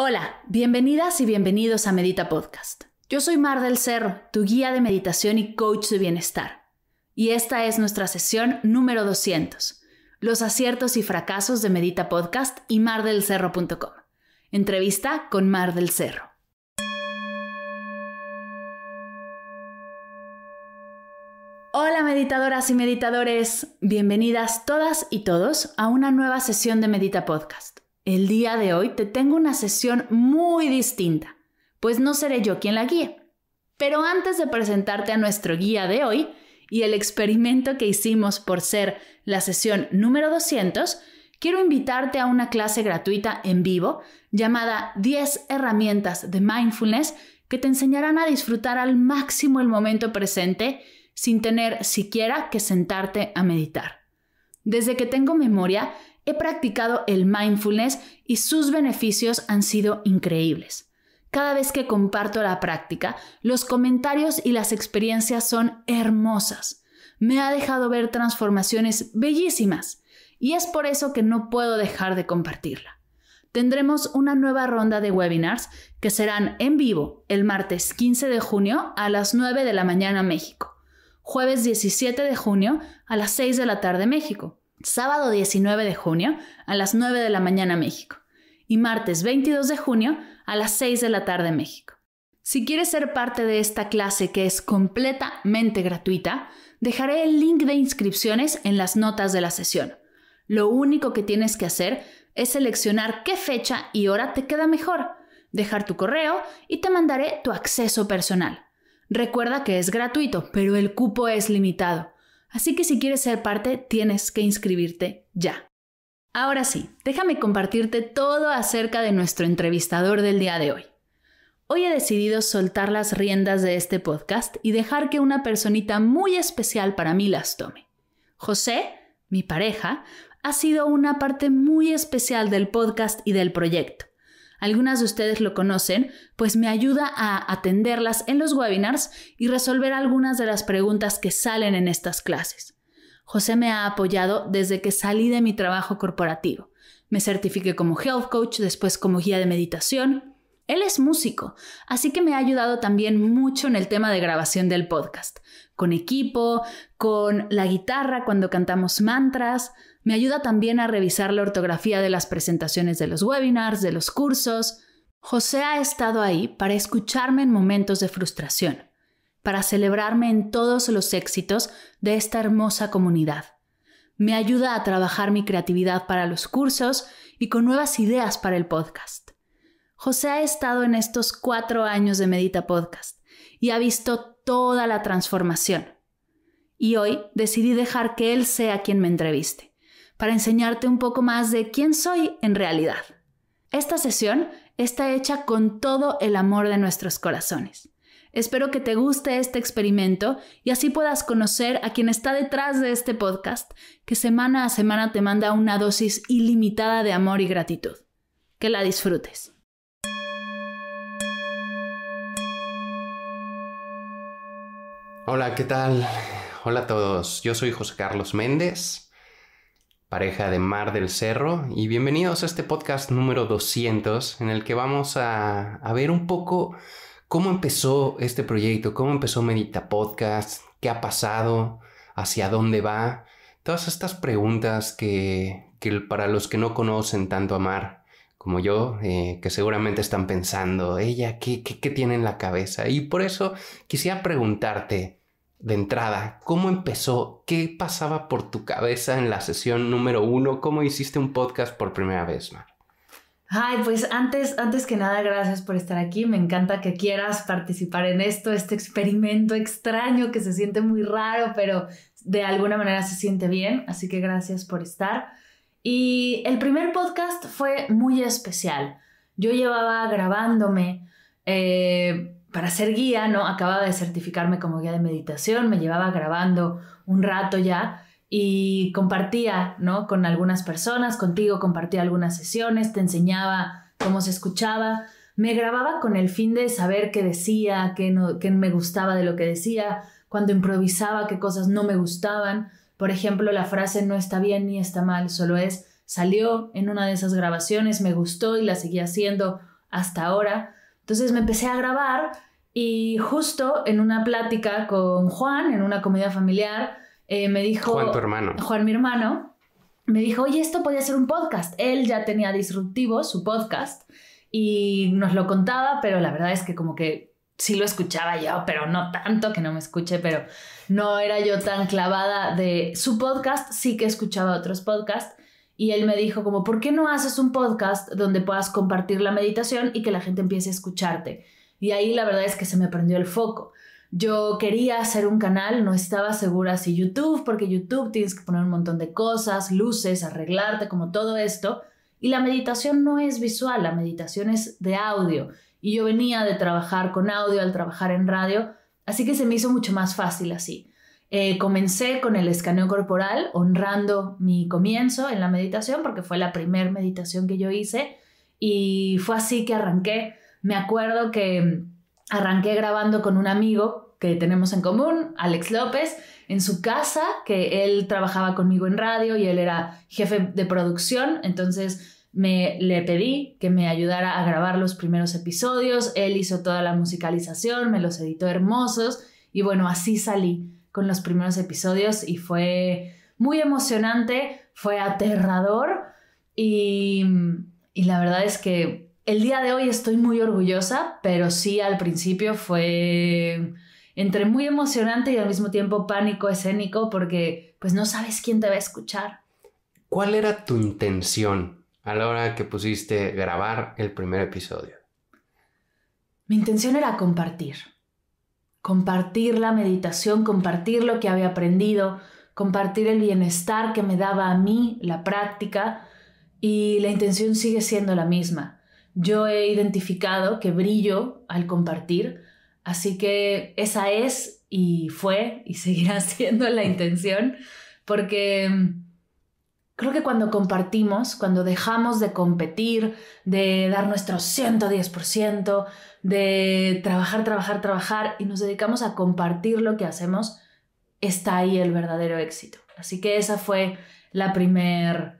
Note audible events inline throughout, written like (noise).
Hola, bienvenidas y bienvenidos a Medita Podcast. Yo soy Mar del Cerro, tu guía de meditación y coach de bienestar. Y esta es nuestra sesión número 200, los aciertos y fracasos de Medita Podcast y mardelcerro.com. Entrevista con Mar del Cerro. Hola meditadoras y meditadores, bienvenidas todas y todos a una nueva sesión de Medita Podcast. El día de hoy te tengo una sesión muy distinta, pues no seré yo quien la guíe. Pero antes de presentarte a nuestro guía de hoy y el experimento que hicimos por ser la sesión número 200, quiero invitarte a una clase gratuita en vivo llamada 10 herramientas de mindfulness que te enseñarán a disfrutar al máximo el momento presente sin tener siquiera que sentarte a meditar. Desde que tengo memoria, He practicado el mindfulness y sus beneficios han sido increíbles. Cada vez que comparto la práctica, los comentarios y las experiencias son hermosas. Me ha dejado ver transformaciones bellísimas y es por eso que no puedo dejar de compartirla. Tendremos una nueva ronda de webinars que serán en vivo el martes 15 de junio a las 9 de la mañana México, jueves 17 de junio a las 6 de la tarde México sábado 19 de junio a las 9 de la mañana México y martes 22 de junio a las 6 de la tarde México. Si quieres ser parte de esta clase que es completamente gratuita, dejaré el link de inscripciones en las notas de la sesión. Lo único que tienes que hacer es seleccionar qué fecha y hora te queda mejor, dejar tu correo y te mandaré tu acceso personal. Recuerda que es gratuito, pero el cupo es limitado. Así que si quieres ser parte, tienes que inscribirte ya. Ahora sí, déjame compartirte todo acerca de nuestro entrevistador del día de hoy. Hoy he decidido soltar las riendas de este podcast y dejar que una personita muy especial para mí las tome. José, mi pareja, ha sido una parte muy especial del podcast y del proyecto. Algunas de ustedes lo conocen, pues me ayuda a atenderlas en los webinars y resolver algunas de las preguntas que salen en estas clases. José me ha apoyado desde que salí de mi trabajo corporativo. Me certifiqué como health coach, después como guía de meditación. Él es músico, así que me ha ayudado también mucho en el tema de grabación del podcast, con equipo, con la guitarra cuando cantamos mantras, me ayuda también a revisar la ortografía de las presentaciones de los webinars, de los cursos. José ha estado ahí para escucharme en momentos de frustración, para celebrarme en todos los éxitos de esta hermosa comunidad. Me ayuda a trabajar mi creatividad para los cursos y con nuevas ideas para el podcast. José ha estado en estos cuatro años de Medita Podcast y ha visto toda la transformación. Y hoy decidí dejar que él sea quien me entreviste para enseñarte un poco más de quién soy en realidad. Esta sesión está hecha con todo el amor de nuestros corazones. Espero que te guste este experimento y así puedas conocer a quien está detrás de este podcast, que semana a semana te manda una dosis ilimitada de amor y gratitud. Que la disfrutes. Hola, ¿qué tal? Hola a todos. Yo soy José Carlos Méndez pareja de Mar del Cerro, y bienvenidos a este podcast número 200 en el que vamos a, ver un poco cómo empezó este proyecto, cómo empezó Medita Podcast, qué ha pasado, hacia dónde va, todas estas preguntas que, que para los que no conocen tanto a Mar como yo, eh, que seguramente están pensando, ella, qué tiene en la cabeza? Y por eso quisiera preguntarte, de entrada, ¿cómo empezó? ¿Qué pasaba por tu cabeza en la sesión número uno? ¿Cómo hiciste un podcast por primera vez, Mar? Ay, pues antes, antes que nada, gracias por estar aquí. Me encanta que quieras participar en esto, este experimento extraño que se siente muy raro, pero de alguna manera se siente bien. Así que gracias por estar. Y el primer podcast fue muy especial. Yo llevaba grabándome. Eh, para ser guía, ¿no? Acababa de certificarme como guía de meditación, me llevaba grabando un rato ya y compartía, ¿no? Con algunas personas, contigo compartía algunas sesiones, te enseñaba cómo se escuchaba, me grababa con el fin de saber qué decía, qué, no, qué me gustaba de lo que decía, cuando improvisaba, qué cosas no me gustaban. Por ejemplo, la frase no está bien ni está mal, solo es salió en una de esas grabaciones, me gustó y la seguí haciendo hasta ahora. Entonces me empecé a grabar y justo en una plática con Juan, en una comida familiar, eh, me dijo... Juan, tu hermano. Juan, mi hermano. Me dijo, oye, esto podía ser un podcast. Él ya tenía Disruptivo, su podcast, y nos lo contaba, pero la verdad es que como que sí lo escuchaba yo, pero no tanto que no me escuche, pero no era yo tan clavada de su podcast, sí que escuchaba otros podcasts. Y él me dijo como, ¿por qué no haces un podcast donde puedas compartir la meditación y que la gente empiece a escucharte? Y ahí la verdad es que se me prendió el foco. Yo quería hacer un canal, no estaba segura si YouTube, porque YouTube tienes que poner un montón de cosas, luces, arreglarte, como todo esto. Y la meditación no es visual, la meditación es de audio. Y yo venía de trabajar con audio al trabajar en radio, así que se me hizo mucho más fácil así. Eh, comencé con el escaneo corporal, honrando mi comienzo en la meditación, porque fue la primera meditación que yo hice, y fue así que arranqué. Me acuerdo que mm, arranqué grabando con un amigo que tenemos en común, Alex López, en su casa, que él trabajaba conmigo en radio y él era jefe de producción, entonces me le pedí que me ayudara a grabar los primeros episodios, él hizo toda la musicalización, me los editó hermosos y bueno, así salí con los primeros episodios y fue muy emocionante, fue aterrador y, mm, y la verdad es que el día de hoy estoy muy orgullosa, pero sí al principio fue entre muy emocionante y al mismo tiempo pánico escénico porque pues no sabes quién te va a escuchar. ¿Cuál era tu intención a la hora que pusiste grabar el primer episodio? Mi intención era compartir. Compartir la meditación, compartir lo que había aprendido, compartir el bienestar que me daba a mí la práctica y la intención sigue siendo la misma yo he identificado que brillo al compartir, así que esa es y fue y seguirá (laughs) siendo la intención, porque mm, creo que cuando compartimos, cuando dejamos de competir, de dar nuestro 110%, de trabajar, trabajar, trabajar y nos dedicamos a compartir lo que hacemos, está ahí el verdadero éxito. Así que esa fue la primera.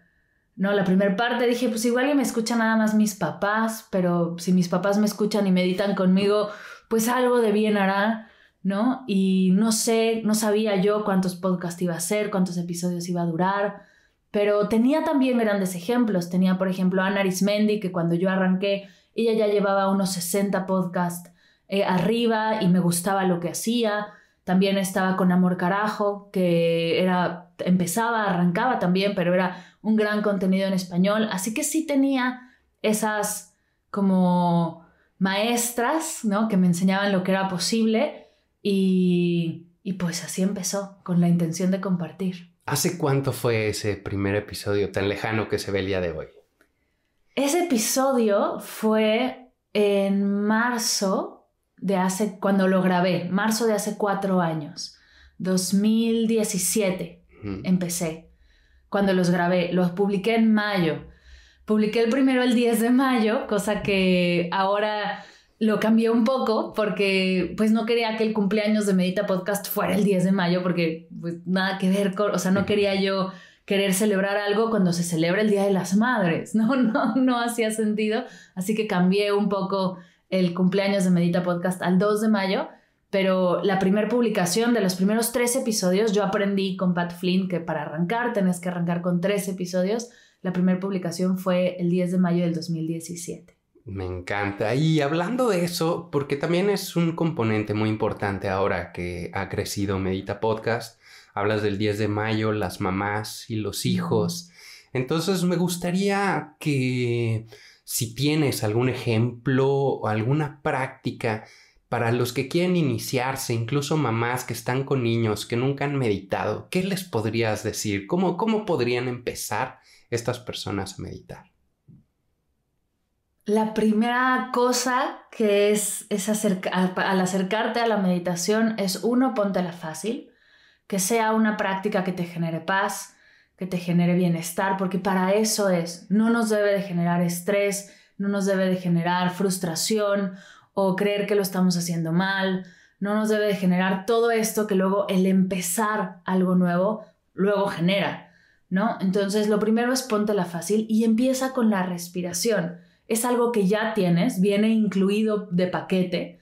No, la primera parte dije, pues igual y me escuchan nada más mis papás, pero si mis papás me escuchan y meditan conmigo, pues algo de bien hará, ¿no? Y no sé, no sabía yo cuántos podcasts iba a hacer, cuántos episodios iba a durar, pero tenía también grandes ejemplos. Tenía, por ejemplo, Ana Arismendi, que cuando yo arranqué, ella ya llevaba unos 60 podcasts eh, arriba y me gustaba lo que hacía. También estaba con Amor Carajo, que era, empezaba, arrancaba también, pero era un gran contenido en español, así que sí tenía esas como maestras, ¿no? Que me enseñaban lo que era posible y, pues así empezó, con la intención de compartir. ¿Hace cuánto fue ese primer episodio tan lejano que se ve el día de hoy? Ese episodio fue en marzo de hace, cuando lo grabé, marzo de hace cuatro años, 2017 empecé cuando los grabé. Los publiqué en mayo. Publiqué el primero el 10 de mayo, cosa que ahora lo cambié un poco porque pues no quería que el cumpleaños de Medita Podcast fuera el 10 de mayo porque pues, nada que ver con, o sea, no quería yo querer celebrar algo cuando se celebra el Día de las Madres, no, (laughs) no, no hacía sentido, así que cambié un poco el cumpleaños de Medita Podcast al 2 de mayo pero la primera publicación de los primeros tres episodios, yo aprendí con Pat Flynn que para arrancar tenés que arrancar con tres episodios. La primera publicación fue el 10 de mayo del 2017. Me encanta. Y hablando de eso, porque también es un componente muy importante ahora que ha crecido Medita Podcast, hablas del 10 de mayo, las mamás y los hijos. Entonces me gustaría que si tienes algún ejemplo o alguna práctica para los que quieren iniciarse, incluso mamás que están con niños que nunca han meditado, ¿qué les podrías decir? ¿Cómo, cómo podrían empezar estas personas a meditar? La primera cosa que es, es al acercarte a la meditación es uno, ponte la fácil, que sea una práctica que te genere paz, que te genere bienestar, porque para eso es, no nos debe de generar estrés, no nos debe de generar frustración o creer que lo estamos haciendo mal, no nos debe de generar todo esto que luego el empezar algo nuevo luego genera, ¿no? Entonces lo primero es ponte la fácil y empieza con la respiración. Es algo que ya tienes, viene incluido de paquete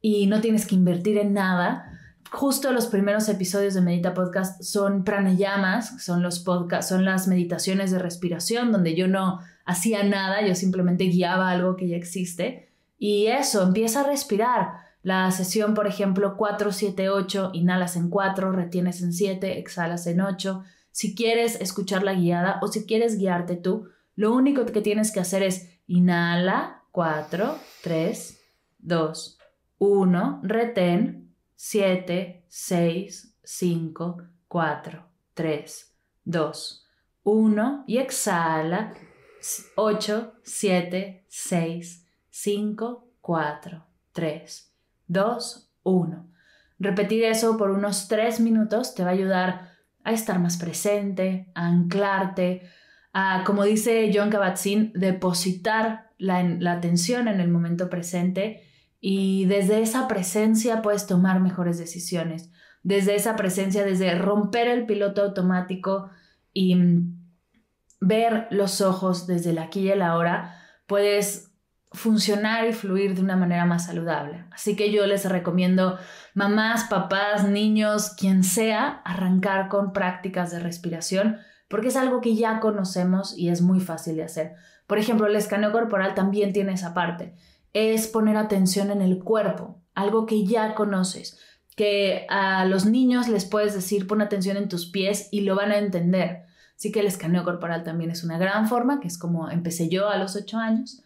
y no tienes que invertir en nada. Justo los primeros episodios de Medita Podcast son pranayamas, son los podcast, son las meditaciones de respiración donde yo no hacía nada, yo simplemente guiaba algo que ya existe y eso, empieza a respirar. La sesión, por ejemplo, 4, 7, 8, inhalas en 4, retienes en 7, exhalas en 8. Si quieres escuchar la guiada o si quieres guiarte tú, lo único que tienes que hacer es inhala 4, 3, 2, 1, retén 7, 6, 5, 4, 3, 2, 1 y exhala 8, 7, 6, 5, 4, 3, 2, 1. Repetir eso por unos 3 minutos te va a ayudar a estar más presente, a anclarte, a, como dice John Kabat-Zinn, depositar la, la atención en el momento presente y desde esa presencia puedes tomar mejores decisiones. Desde esa presencia, desde romper el piloto automático y mm, ver los ojos desde la aquí y el ahora, puedes funcionar y fluir de una manera más saludable. Así que yo les recomiendo mamás, papás, niños, quien sea, arrancar con prácticas de respiración porque es algo que ya conocemos y es muy fácil de hacer. Por ejemplo, el escaneo corporal también tiene esa parte. Es poner atención en el cuerpo, algo que ya conoces, que a los niños les puedes decir pon atención en tus pies y lo van a entender. Así que el escaneo corporal también es una gran forma, que es como empecé yo a los ocho años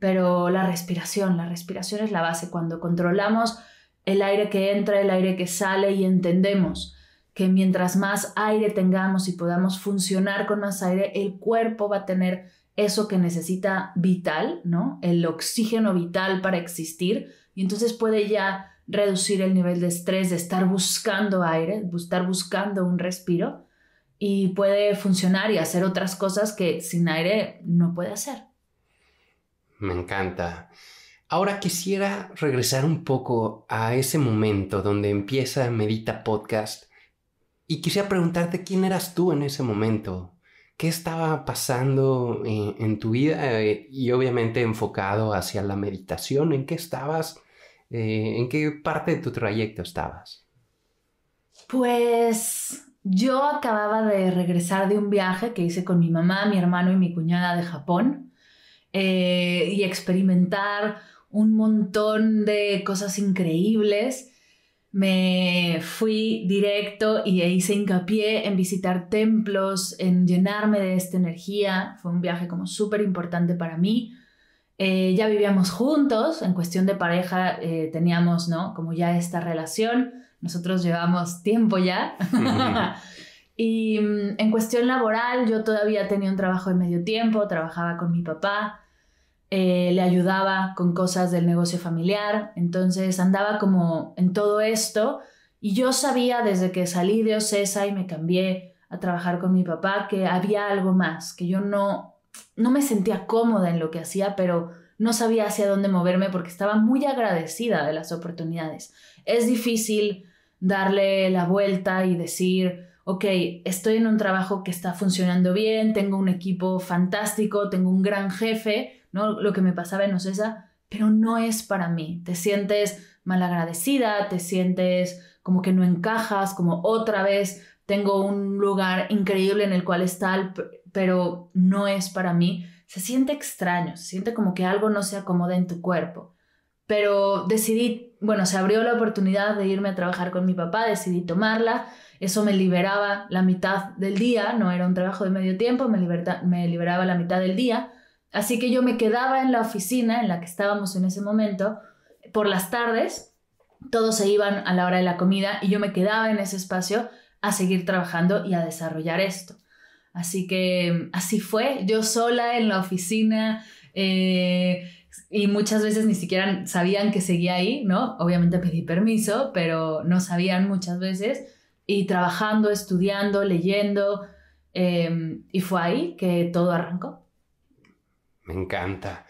pero la respiración, la respiración es la base. Cuando controlamos el aire que entra, el aire que sale y entendemos que mientras más aire tengamos y podamos funcionar con más aire, el cuerpo va a tener eso que necesita vital, ¿no? El oxígeno vital para existir y entonces puede ya reducir el nivel de estrés, de estar buscando aire, estar buscando un respiro y puede funcionar y hacer otras cosas que sin aire no puede hacer. Me encanta. Ahora quisiera regresar un poco a ese momento donde empieza Medita Podcast y quisiera preguntarte quién eras tú en ese momento, qué estaba pasando eh, en, tu vida eh, y obviamente enfocado hacia la meditación, en qué estabas, eh, en qué parte de tu trayecto estabas. Pues yo acababa de regresar de un viaje que hice con mi mamá, mi hermano y mi cuñada de Japón eh, y experimentar un montón de cosas increíbles. Me fui directo y e hice hincapié en visitar templos, en llenarme de esta energía. Fue un viaje como súper importante para mí. Eh, ya vivíamos juntos, en cuestión de pareja eh, teníamos, Como ya esta relación, nosotros llevamos tiempo ya. (laughs) y mm, en cuestión laboral, yo todavía tenía un trabajo de medio tiempo, trabajaba con mi papá, eh, le ayudaba con cosas del negocio familiar, entonces andaba como en todo esto y yo sabía desde que salí de Ocesa y me cambié a trabajar con mi papá que había algo más, que yo no, no me sentía cómoda en lo que hacía, pero no sabía hacia dónde moverme porque estaba muy agradecida de las oportunidades. Es difícil darle la vuelta y decir, ok, estoy en un trabajo que está funcionando bien, tengo un equipo fantástico, tengo un gran jefe, lo que me pasaba en Ocesa, pero no es para mí. Te sientes malagradecida, te sientes como que no encajas, como otra vez tengo un lugar increíble en el cual estar, pero no es para mí. Se siente extraño, se siente como que algo no se acomoda en tu cuerpo. Pero decidí, bueno, se abrió la oportunidad de irme a trabajar con mi papá, decidí tomarla. Eso me liberaba la mitad del día, no era un trabajo de medio tiempo, me liberaba la mitad del día Así que yo me quedaba en la oficina en la que estábamos en ese momento por las tardes. Todos se iban a la hora de la comida y yo me quedaba en ese espacio a seguir trabajando y a desarrollar esto. Así que mm, así fue, yo sola en la oficina eh, y muchas veces ni siquiera sabían que seguía ahí, ¿no? Obviamente pedí permiso, pero no sabían muchas veces y trabajando, estudiando, leyendo em, y fue ahí que todo arrancó. Me encanta.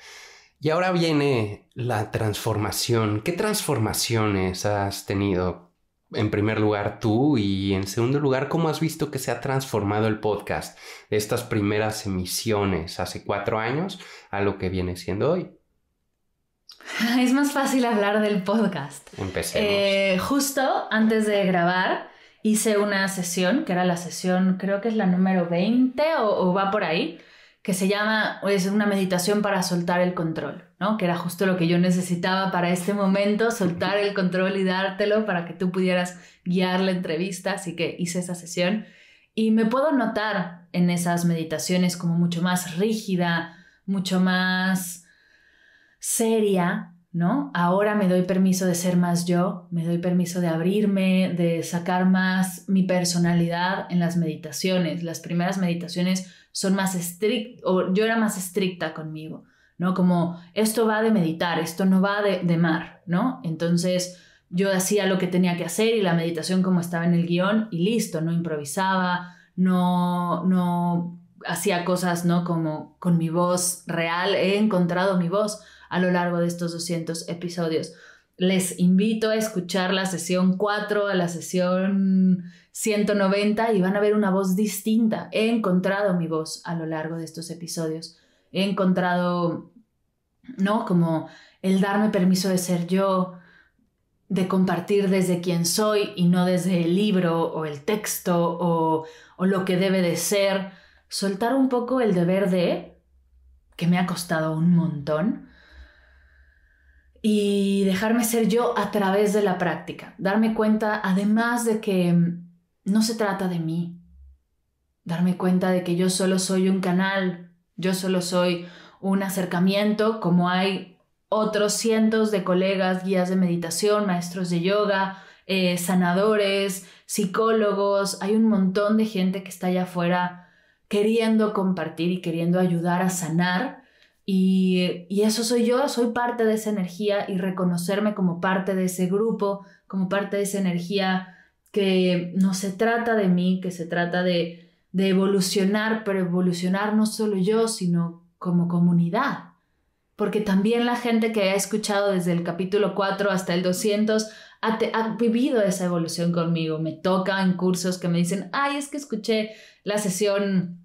Y ahora viene la transformación. ¿Qué transformaciones has tenido? En primer lugar, tú y en segundo lugar, ¿cómo has visto que se ha transformado el podcast de estas primeras emisiones hace cuatro años a lo que viene siendo hoy? (laughs) Es más fácil hablar del podcast. Empecemos. Eh, justo antes de grabar, hice una sesión, que era la sesión, creo que es la número 20 o va por ahí, que se llama, es una meditación para soltar el control, ¿no? Que era justo lo que yo necesitaba para este momento, soltar el control y dártelo para que tú pudieras guiar la entrevista, así que hice esa sesión. Y me puedo notar en esas meditaciones como mucho más rígida, mucho más seria, ¿no? Ahora me doy permiso de ser más yo, me doy permiso de abrirme, de sacar más mi personalidad en las meditaciones. Las primeras meditaciones son más estrictas, yo era más estricta conmigo, ¿no? Como esto va de meditar, esto no va de, de mar, ¿no? Entonces yo hacía lo que tenía que hacer y la meditación como estaba en el guión y listo, no improvisaba, no, no hacía cosas, ¿no? Como con mi voz real, he encontrado mi voz a lo largo de estos 200 episodios. Les invito a escuchar la sesión 4, a la sesión 190 y van a ver una voz distinta. He encontrado mi voz a lo largo de estos episodios. He encontrado, ¿no? Como el darme permiso de ser yo, de compartir desde quien soy y no desde el libro o el texto o, o, lo que debe de ser. Soltar un poco el deber de, que me ha costado un montón, y dejarme ser yo a través de la práctica. Darme cuenta, además de que mm, no se trata de mí. Darme cuenta de que yo solo soy un canal, yo solo soy un acercamiento, como hay otros cientos de colegas, guías de meditación, maestros de yoga, eh, sanadores, psicólogos, hay un montón de gente que está allá afuera queriendo compartir y queriendo ayudar a sanar y, eso soy yo, soy parte de esa energía y reconocerme como parte de ese grupo, como parte de esa energía que no se trata de mí, que se trata de, evolucionar, pero evolucionar no solo yo, sino como comunidad. Porque también la gente que ha escuchado desde el capítulo 4 hasta el 200 ha, ha, vivido esa evolución conmigo. Me toca en cursos que me dicen, ay, es que escuché la sesión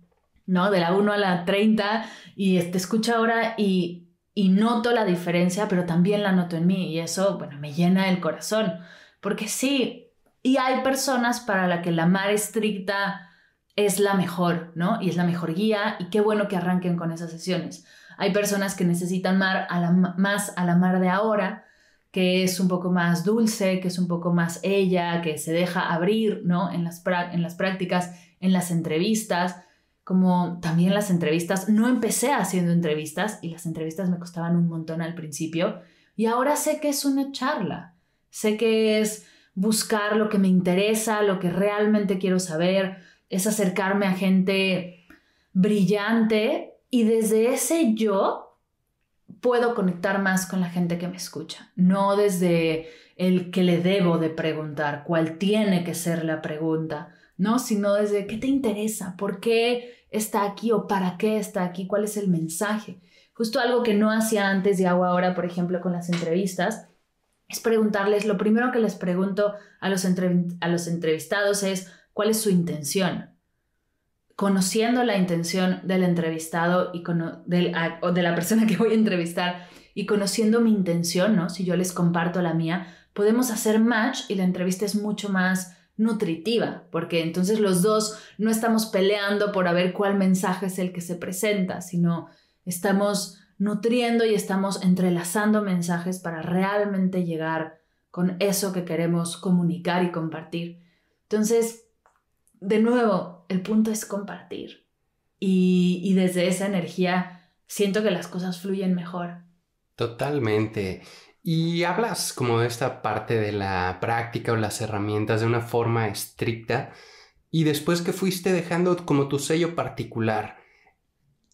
¿no? De la 1 a la 30 y te escucho ahora y, noto la diferencia, pero también la noto en mí y eso, bueno, me llena el corazón, porque sí, y hay personas para las que la mar estricta es la mejor, ¿no? Y es la mejor guía y qué bueno que arranquen con esas sesiones. Hay personas que necesitan mar a la, más a la mar de ahora, que es un poco más dulce, que es un poco más ella, que se deja abrir, ¿no? En las, en las prácticas, en las entrevistas, como también las entrevistas. No empecé haciendo entrevistas y las entrevistas me costaban un montón al principio y ahora sé que es una charla, sé que es buscar lo que me interesa, lo que realmente quiero saber, es acercarme a gente brillante y desde ese yo puedo conectar más con la gente que me escucha, no desde el que le debo de preguntar, cuál tiene que ser la pregunta, ¿no? Sino desde qué te interesa, por qué está aquí o para qué está aquí, cuál es el mensaje. Justo algo que no hacía antes y hago ahora, por ejemplo, con las entrevistas, es preguntarles, lo primero que les pregunto a los, a los entrevistados es cuál es su intención. Conociendo la intención del entrevistado y o de la persona que voy a entrevistar y conociendo mi intención, ¿no? Si yo les comparto la mía, podemos hacer match y la entrevista es mucho más nutritiva, porque entonces los dos no estamos peleando por ver cuál mensaje es el que se presenta, sino estamos nutriendo y estamos entrelazando mensajes para realmente llegar con eso que queremos comunicar y compartir. Entonces, de nuevo, el punto es compartir. Y, y desde esa energía siento que las cosas fluyen mejor. Totalmente. Y hablas como de esta parte de la práctica o las herramientas de una forma estricta y después que fuiste dejando como tu sello particular.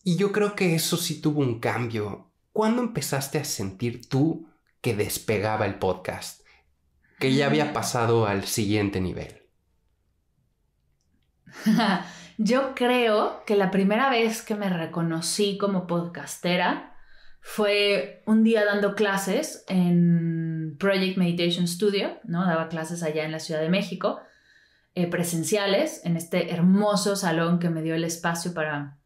Y yo creo que eso sí tuvo un cambio. ¿Cuándo empezaste a sentir tú que despegaba el podcast? Que ya había mm. pasado al siguiente nivel. (laughs) yo creo que la primera vez que me reconocí como podcastera fue un día dando clases en Project Meditation Studio, Daba clases allá en la Ciudad de México, eh, presenciales, en este hermoso salón que me dio el espacio para,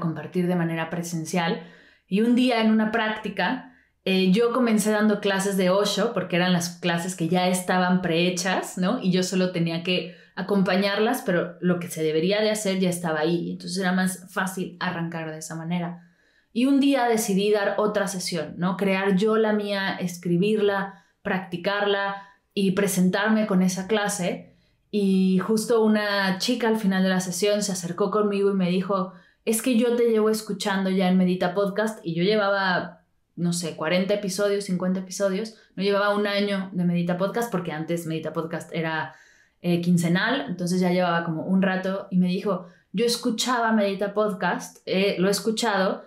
compartir de manera presencial. Y un día en una práctica, eh, yo comencé dando clases de Osho, porque eran las clases que ya estaban prehechas, Y yo solo tenía que acompañarlas, pero lo que se debería de hacer ya estaba ahí. Entonces era más fácil arrancar de esa manera. Y un día decidí dar otra sesión, ¿no? Crear yo la mía, escribirla, practicarla y presentarme con esa clase. Y justo una chica al final de la sesión se acercó conmigo y me dijo, es que yo te llevo escuchando ya en Medita Podcast y yo llevaba, no sé, 40 episodios, 50 episodios, no llevaba un año de Medita Podcast porque antes Medita Podcast era eh, quincenal, entonces ya llevaba como un rato y me dijo, yo escuchaba Medita Podcast, eh, lo he escuchado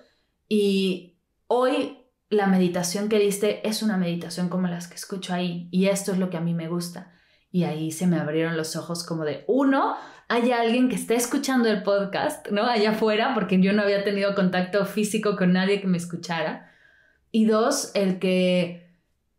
y hoy la meditación que diste es una meditación como las que escucho ahí y esto es lo que a mí me gusta. Y ahí se me abrieron los ojos como de, uno, hay alguien que esté escuchando el podcast, ¿no? Allá afuera, porque yo no había tenido contacto físico con nadie que me escuchara. Y dos, el que,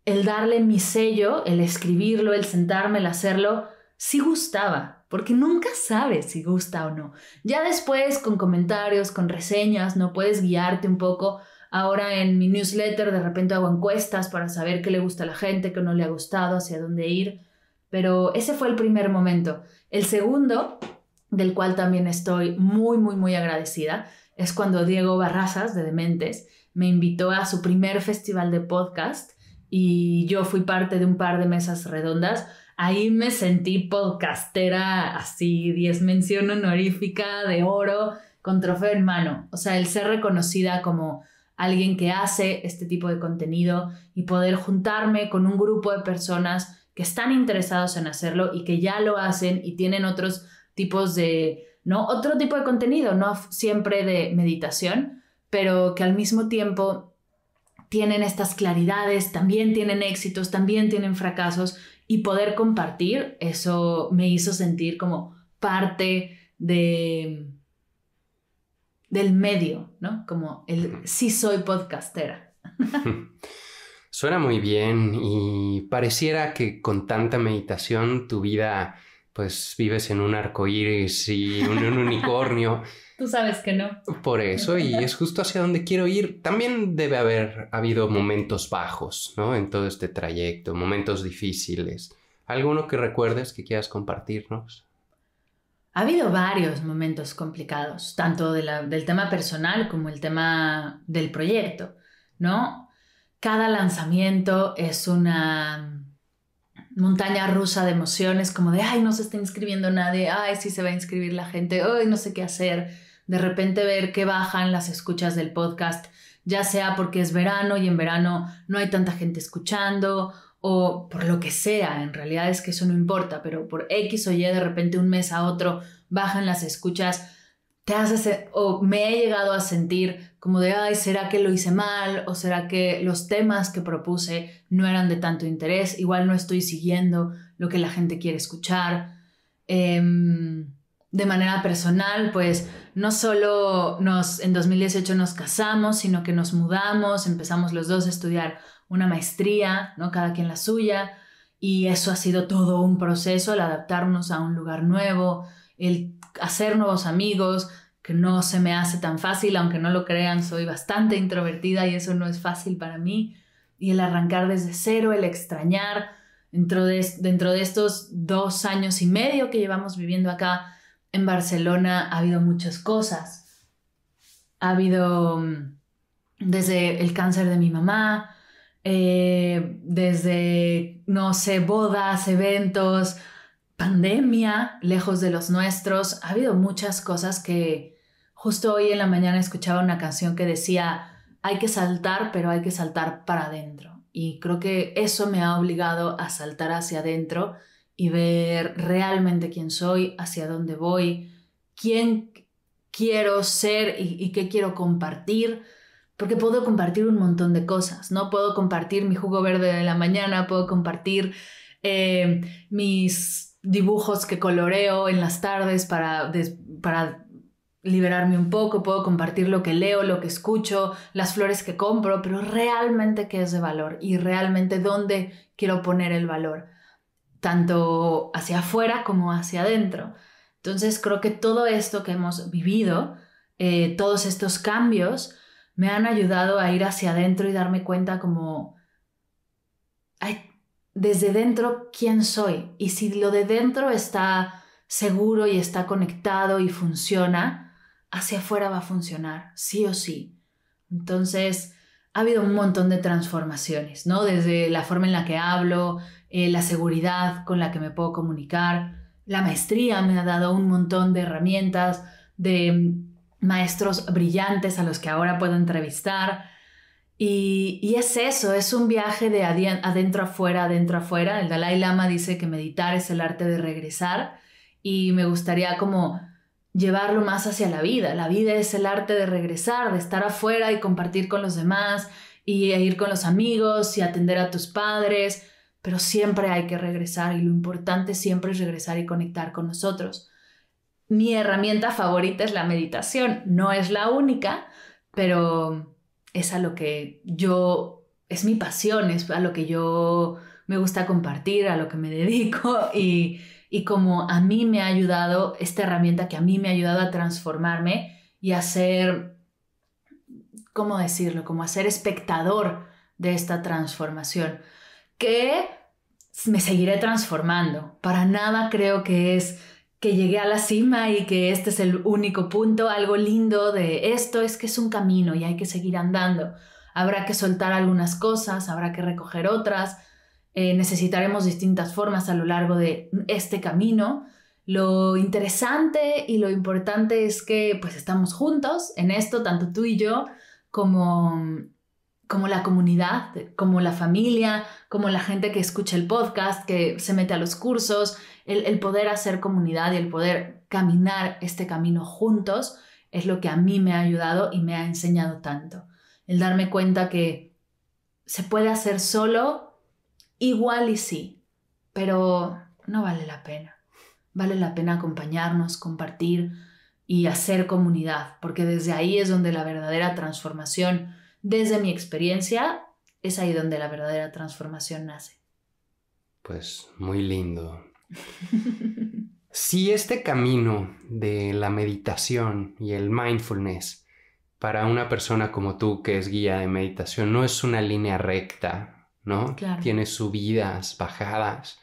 el darle mi sello, el escribirlo, el sentarme, el hacerlo, sí gustaba, porque nunca sabes si gusta o no. Ya después, con comentarios, con reseñas, no puedes guiarte un poco. Ahora en mi newsletter de repente hago encuestas para saber qué le gusta a la gente, qué no le ha gustado, hacia dónde ir. Pero ese fue el primer momento. El segundo, del cual también estoy muy, muy, muy agradecida, es cuando Diego Barrazas de Dementes me invitó a su primer festival de podcast y yo fui parte de un par de mesas redondas Ahí me sentí podcastera así, 10 mención honorífica de oro con trofeo en mano. O sea, el ser reconocida como alguien que hace este tipo de contenido y poder juntarme con un grupo de personas que están interesados en hacerlo y que ya lo hacen y tienen otros tipos de, ¿no? Otro tipo de contenido, no siempre de meditación, pero que al mismo tiempo tienen estas claridades, también tienen éxitos, también tienen fracasos y poder compartir, eso me hizo sentir como parte de del medio, ¿no? Como el sí soy podcastera. (laughs) Suena muy bien y pareciera que con tanta meditación tu vida pues vives en un arco iris y en un unicornio. (laughs) Tú sabes que no. Por eso, y es justo hacia donde quiero ir. También debe haber habido momentos bajos, ¿no? En todo este trayecto, momentos difíciles. ¿Alguno que recuerdes que quieras compartirnos? Ha habido varios momentos complicados, tanto del tema personal como el tema del proyecto, ¿no? Cada lanzamiento es una montaña rusa de emociones, como de, ay, no se está inscribiendo nadie, ay, sí se va a inscribir la gente, ay, no sé qué hacer de repente ver que bajan las escuchas del podcast, ya sea porque es verano y en verano no hay tanta gente escuchando o por lo que sea, en realidad es que eso no importa, pero por X o Y de repente un mes a otro bajan las escuchas, te haces o me he llegado a sentir como de, ay, ¿será que lo hice mal? ¿O será que los temas que propuse no eran de tanto interés? Igual no estoy siguiendo lo que la gente quiere escuchar. Em, de manera personal, pues no solo nos en 2018 nos casamos, sino que nos mudamos, empezamos los dos a estudiar una maestría, ¿no? Cada quien la suya, y eso ha sido todo un proceso, el adaptarnos a un lugar nuevo, el hacer nuevos amigos, que no se me hace tan fácil, aunque no lo crean, soy bastante introvertida y eso no es fácil para mí, y el arrancar desde cero, el extrañar, dentro de, dentro de estos dos años y medio que llevamos viviendo acá, en Barcelona ha habido muchas cosas. Ha habido mm, desde el cáncer de mi mamá, eh, desde, no sé, bodas, eventos, pandemia, lejos de los nuestros. Ha habido muchas cosas que justo hoy en la mañana escuchaba una canción que decía, hay que saltar, pero hay que saltar para adentro. Y creo que eso me ha obligado a saltar hacia adentro y ver realmente quién soy, hacia dónde voy, quién quiero ser y, qué quiero compartir, porque puedo compartir un montón de cosas, ¿no? Puedo compartir mi jugo verde de la mañana, puedo compartir eh, mis dibujos que coloreo en las tardes para, para liberarme un poco, puedo compartir lo que leo, lo que escucho, las flores que compro, pero realmente qué es de valor y realmente dónde quiero poner el valor tanto hacia afuera como hacia adentro. Entonces creo que todo esto que hemos vivido, eh, todos estos cambios, me han ayudado a ir hacia adentro y darme cuenta como, desde dentro, ¿quién soy? Y si lo de dentro está seguro y está conectado y funciona, hacia afuera va a funcionar, sí o sí. Entonces, ha habido un montón de transformaciones, ¿no? Desde la forma en la que hablo, eh, la seguridad con la que me puedo comunicar. La maestría me ha dado un montón de herramientas, de mm, maestros brillantes a los que ahora puedo entrevistar. Y, y es eso, es un viaje de adentro afuera, adentro afuera. El Dalai Lama dice que meditar es el arte de regresar y me gustaría como llevarlo más hacia la vida. La vida es el arte de regresar, de estar afuera y compartir con los demás y e ir con los amigos y atender a tus padres pero siempre hay que regresar y lo importante siempre es regresar y conectar con nosotros. Mi herramienta favorita es la meditación, no es la única, pero es a lo que yo, es mi pasión, es a lo que yo me gusta compartir, a lo que me (laughs) dedico y, y como a mí me ha ayudado esta herramienta que a mí me ha ayudado a transformarme y a ser, ¿cómo decirlo? Como a ser espectador de esta transformación que me seguiré transformando. Para nada creo que es que llegué a la cima y que este es el único punto. Algo lindo de esto es que es un camino y hay que seguir andando. Habrá que soltar algunas cosas, habrá que recoger otras. Eh, necesitaremos distintas formas a lo largo de este camino. Lo interesante y lo importante es que pues estamos juntos en esto, tanto tú y yo, como como la comunidad, como la familia, como la gente que escucha el podcast, que se mete a los cursos, el, el, poder hacer comunidad y el poder caminar este camino juntos es lo que a mí me ha ayudado y me ha enseñado tanto. El darme cuenta que se puede hacer solo, igual y sí, pero no vale la pena. Vale la pena acompañarnos, compartir y hacer comunidad, porque desde ahí es donde la verdadera transformación desde mi experiencia, es ahí donde la verdadera transformación nace. Pues muy lindo. si este camino de la meditación y el mindfulness para una persona como tú que es guía de meditación no es una línea recta, ¿no? Tiene subidas, bajadas.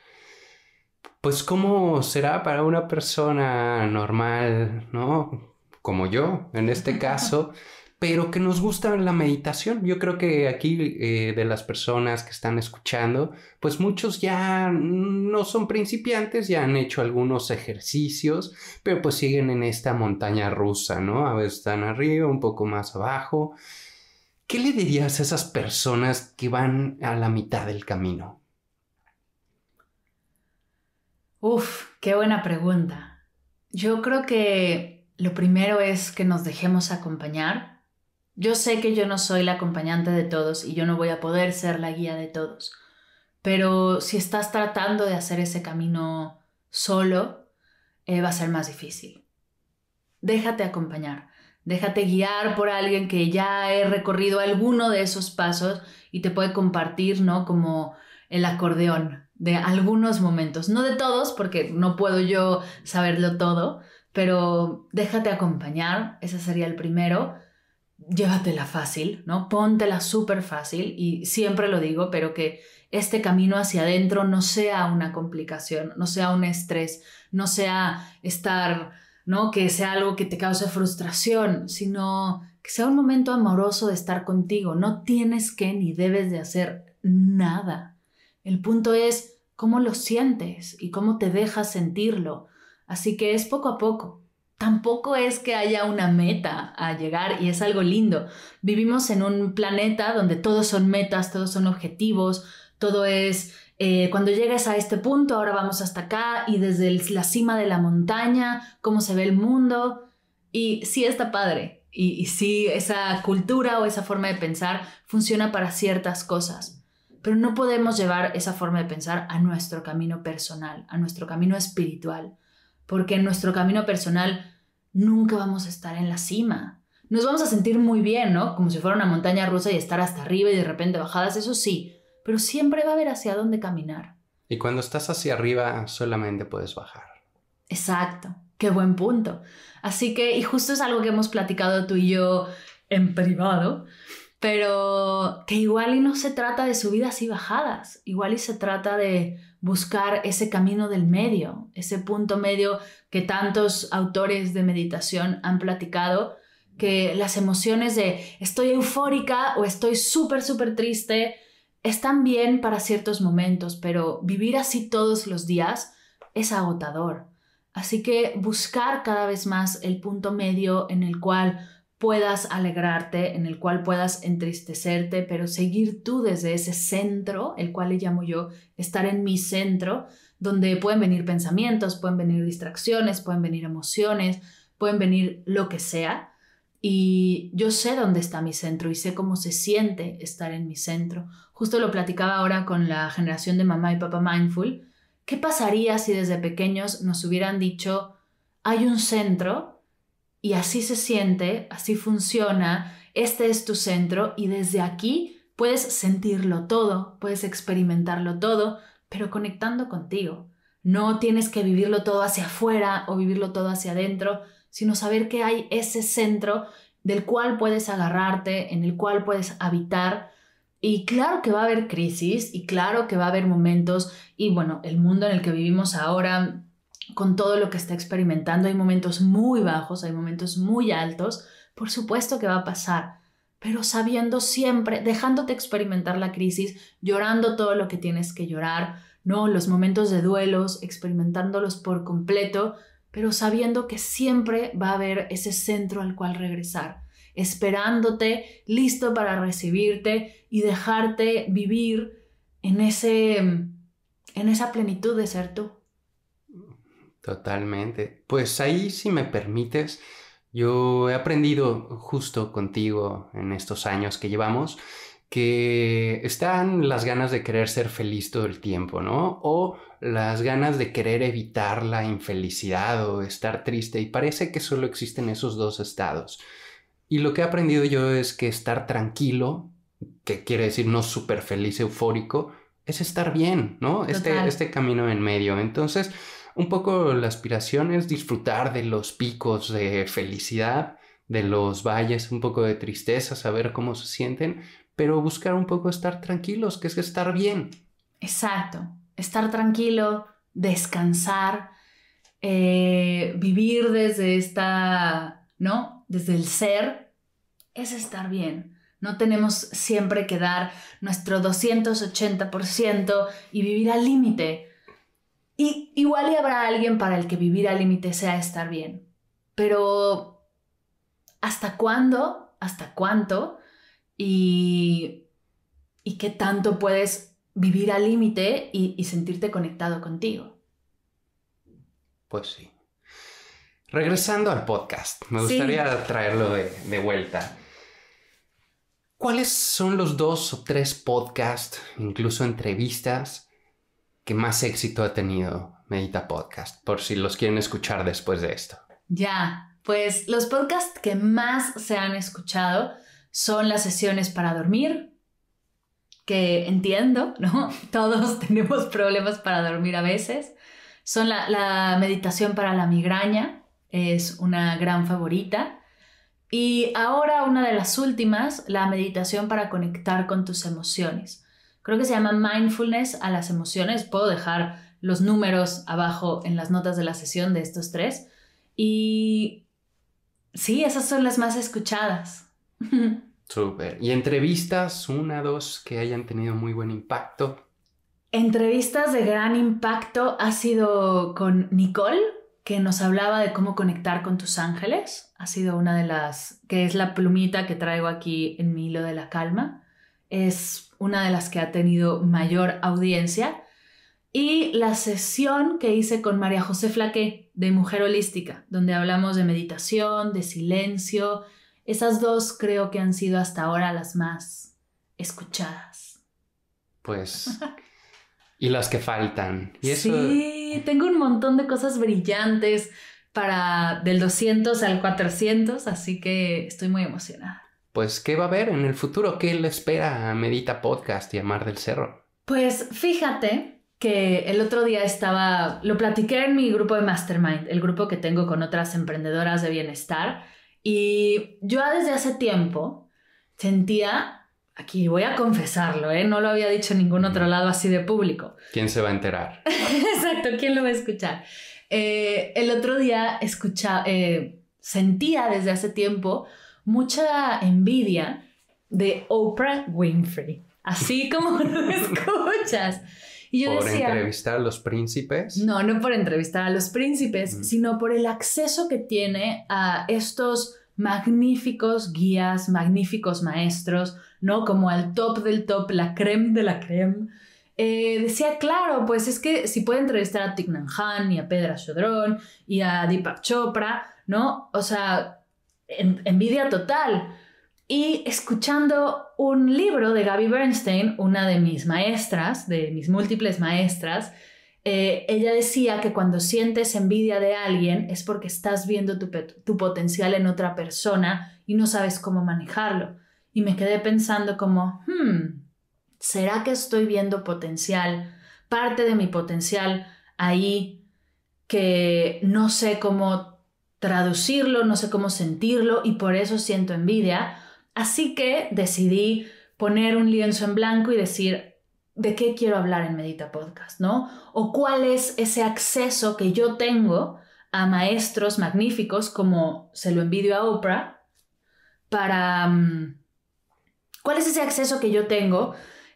Pues cómo será para una persona normal, ¿no? Como yo, en este (laughs) caso pero que nos gusta la meditación. Yo creo que aquí eh, de las personas que están escuchando, pues muchos ya no son principiantes, ya han hecho algunos ejercicios, pero pues siguen en esta montaña rusa, ¿no? A veces están arriba, un poco más abajo. ¿Qué le dirías a esas personas que van a la mitad del camino? Uf, qué buena pregunta. Yo creo que lo primero es que nos dejemos acompañar yo sé que yo no soy la acompañante de todos y yo no voy a poder ser la guía de todos, pero si estás tratando de hacer ese camino solo, eh, va a ser más difícil. Déjate acompañar, déjate guiar por alguien que ya he recorrido alguno de esos pasos y te puede compartir, ¿no? Como el acordeón de algunos momentos, no de todos, porque no puedo yo saberlo todo, pero déjate acompañar, ese sería el primero llévatela fácil, ¿no? Póntela súper fácil y siempre lo digo, pero que este camino hacia adentro no sea una complicación, no sea un estrés, no sea estar, ¿no? Que sea algo que te cause frustración, sino que sea un momento amoroso de estar contigo. No tienes que ni debes de hacer nada. El punto es cómo lo sientes y cómo te dejas sentirlo. Así que es poco a poco tampoco es que haya una meta a llegar y es algo lindo. Vivimos en un planeta donde todos son metas, todos son objetivos, todo es eh, cuando llegues a este punto, ahora vamos hasta acá y desde la cima de la montaña, cómo se ve el mundo. Y sí está padre. Y, y sí, esa cultura o esa forma de pensar funciona para ciertas cosas. Pero no podemos llevar esa forma de pensar a nuestro camino personal, a nuestro camino espiritual, porque en nuestro camino personal nunca vamos a estar en la cima. Nos vamos a sentir muy bien, ¿no? Como si fuera una montaña rusa y estar hasta arriba y de repente bajadas, eso sí, pero siempre va a haber hacia dónde caminar. Y cuando estás hacia arriba solamente puedes bajar. Exacto, qué buen punto. Así que, y justo es algo que hemos platicado tú y yo en privado, pero que igual y no se trata de subidas y bajadas, igual y se trata de buscar ese camino del medio, ese punto medio que tantos autores de meditación han platicado, que las emociones de estoy eufórica o estoy súper, súper triste están bien para ciertos momentos, pero vivir así todos los días es agotador. Así que buscar cada vez más el punto medio en el cual puedas alegrarte, en el cual puedas entristecerte, pero seguir tú desde ese centro, el cual le llamo yo estar en mi centro, donde pueden venir pensamientos, pueden venir distracciones, pueden venir emociones, pueden venir lo que sea. Y yo sé dónde está mi centro y sé cómo se siente estar en mi centro. Justo lo platicaba ahora con la generación de mamá y papá mindful. ¿Qué pasaría si desde pequeños nos hubieran dicho, hay un centro y así se siente, así funciona, este es tu centro y desde aquí puedes sentirlo todo, puedes experimentarlo todo, pero conectando contigo. No tienes que vivirlo todo hacia afuera o vivirlo todo hacia adentro, sino saber que hay ese centro del cual puedes agarrarte, en el cual puedes habitar. Y claro que va a haber crisis y claro que va a haber momentos y bueno, el mundo en el que vivimos ahora con todo lo que está experimentando. Hay momentos muy bajos, hay momentos muy altos. Por supuesto que va a pasar, pero sabiendo siempre, dejándote experimentar la crisis, llorando todo lo que tienes que llorar, ¿no? Los momentos de duelos, experimentándolos por completo, pero sabiendo que siempre va a haber ese centro al cual regresar, esperándote, listo para recibirte y dejarte vivir en ese en esa plenitud de ser tú. Totalmente. Pues ahí, si me permites, yo he aprendido justo contigo en estos años que llevamos que están las ganas de querer ser feliz todo el tiempo, ¿no? O las ganas de querer evitar la infelicidad o estar triste y parece que solo existen esos dos estados. Y lo que he aprendido yo es que estar tranquilo, que quiere decir no súper feliz, eufórico, es estar bien, ¿no? Este, este camino en medio. Entonces, un poco la aspiración es disfrutar de los picos de felicidad, de los valles, un poco de tristeza, saber cómo se sienten, pero buscar un poco estar tranquilos, que es estar bien. Exacto, estar tranquilo, descansar, eh, vivir desde esta, ¿no? Desde el ser, es estar bien. No tenemos siempre que dar nuestro 280% y vivir al límite y igual habrá alguien para el que vivir al límite sea estar bien. Pero ¿hasta cuándo? ¿Hasta cuánto? Y, y qué tanto puedes vivir al límite y, sentirte conectado contigo. Pues sí. Regresando al podcast, me gustaría traerlo de, de, vuelta. ¿Cuáles son los dos o tres podcasts, incluso entrevistas, que más éxito ha tenido Medita Podcast, por si los quieren escuchar después de esto. Ya, pues los podcasts que más se han escuchado son las sesiones para dormir, que entiendo, (laughs) ¿no? Todos (laughs) tenemos problemas para dormir a veces. Son la meditación para la migraña, es una gran favorita. Y ahora una de las últimas, la meditación para conectar con tus emociones. Creo que se llama mindfulness a las emociones. Puedo dejar los números abajo en las notas de la sesión de estos tres. Y sí, esas son las más escuchadas. (laughs) Súper. ¿Y entrevistas? Una, dos que hayan tenido muy buen impacto. Entrevistas de gran impacto ha sido con Nicole, que nos hablaba de cómo conectar con tus ángeles. Ha sido una de las, que es la plumita que traigo aquí en mi hilo de la calma es una de las que ha tenido mayor audiencia. Y la sesión que hice con María José Flaqué de Mujer Holística, donde hablamos de meditación, de silencio. Esas dos creo que han sido hasta ahora las más escuchadas. Pues... (laughs) y las que faltan. Sí, tengo un montón de cosas brillantes para del 200 al 400, así que estoy muy emocionada pues, ¿qué va a haber en el futuro? ¿Qué le espera a Medita Podcast y a Mar del Cerro? Pues fíjate que el otro día estaba, lo platiqué en mi grupo de Mastermind, el grupo que tengo con otras emprendedoras de bienestar, y yo desde hace tiempo sentía aquí voy a confesarlo, ¿eh? no lo había dicho en ningún otro lado así de público. (laughs) ¿Quién se va a enterar? Exacto, ¿quién lo va a escuchar? Eh, el otro día escucha, eh, sentía desde hace tiempo mucha envidia de Oprah Winfrey, así (laughs) como lo escuchas. Y yo ¿Por entrevistar a los príncipes? No, no por entrevistar a los príncipes, mm. sino por el acceso que tiene a estos magníficos guías, magníficos maestros, ¿no? Como al top del top, la creme de la creme. Eh, decía, claro, pues es que si puede entrevistar a Tignan y a Pedra Chodron y a Deepak Chopra, ¿no? O sea, envidia total. Y escuchando un libro de Gaby Bernstein, una de mis maestras, de mis múltiples maestras, eh, ella decía que cuando sientes envidia de alguien es porque estás viendo tu, potencial en otra persona y no sabes cómo manejarlo. Y me quedé pensando como, hmm, ¿será que estoy viendo potencial, parte de mi potencial ahí que no sé cómo traducirlo, no sé cómo sentirlo y por eso siento envidia. Así que decidí poner un lienzo en blanco y decir, ¿de qué quiero hablar en Medita Podcast? ¿No? O cuál es ese acceso que yo tengo a maestros magníficos como se lo envidio a Oprah para... Mm, ¿Cuál es ese acceso que yo tengo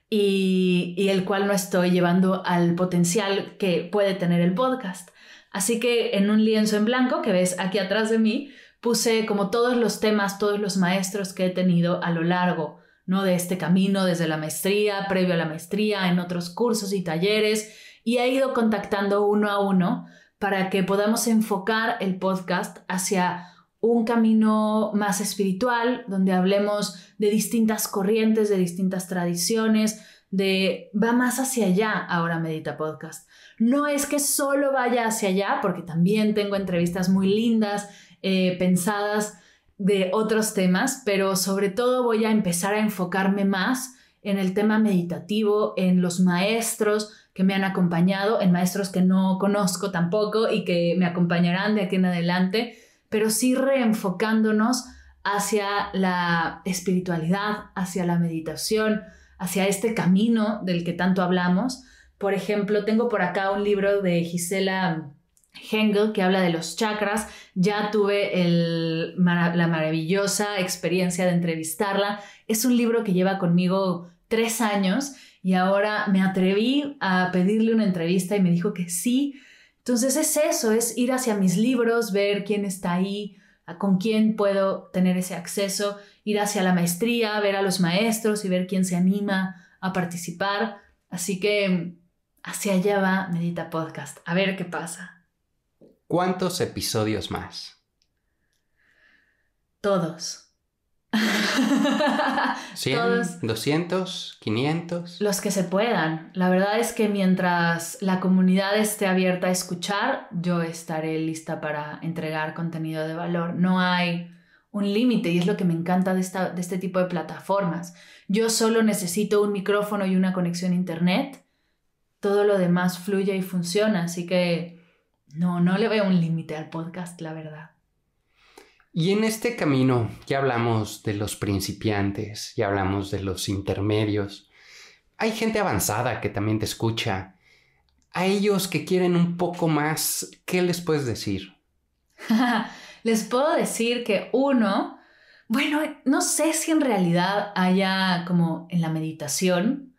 y, y el cual no estoy llevando al potencial que puede tener el podcast? Así que en un lienzo en blanco que ves aquí atrás de mí, puse como todos los temas, todos los maestros que he tenido a lo largo ¿no? de este camino, desde la maestría, previo a la maestría, en otros cursos y talleres, y he ido contactando uno a uno para que podamos enfocar el podcast hacia un camino más espiritual, donde hablemos de distintas corrientes, de distintas tradiciones, de va más hacia allá ahora Medita Podcast. No es que solo vaya hacia allá, porque también tengo entrevistas muy lindas, eh, pensadas de otros temas, pero sobre todo voy a empezar a enfocarme más en el tema meditativo, en los maestros que me han acompañado, en maestros que no conozco tampoco y que me acompañarán de aquí en adelante, pero sí reenfocándonos hacia la espiritualidad, hacia la meditación, hacia este camino del que tanto hablamos, por ejemplo, tengo por acá un libro de Gisela Hengel que habla de los chakras. Ya tuve la maravillosa experiencia de entrevistarla. Es un libro que lleva conmigo tres años y ahora me atreví a pedirle una entrevista y me dijo que sí. Entonces es eso, es ir hacia mis libros, ver quién está ahí, con quién puedo tener ese acceso, ir hacia la maestría, ver a los maestros y ver quién se anima a participar. Así que Hacia allá va Medita Podcast. A ver qué pasa. ¿Cuántos episodios más? Todos. ¿100? ¿200? ¿500? Los que se puedan. La verdad es que mientras la comunidad esté abierta a escuchar, yo estaré lista para entregar contenido de valor. No hay un límite y es lo que me encanta de, de este tipo de plataformas. Yo solo necesito un micrófono y una conexión a Internet todo lo demás fluye y funciona. Así que no, no le veo un límite al podcast, la verdad. Y en este camino, ya hablamos de los principiantes, ya hablamos de los intermedios. Hay gente avanzada que también te escucha. A ellos que quieren un poco más, ¿qué les puedes decir? (laughs) les puedo decir que uno, bueno, no sé si en realidad haya como en la meditación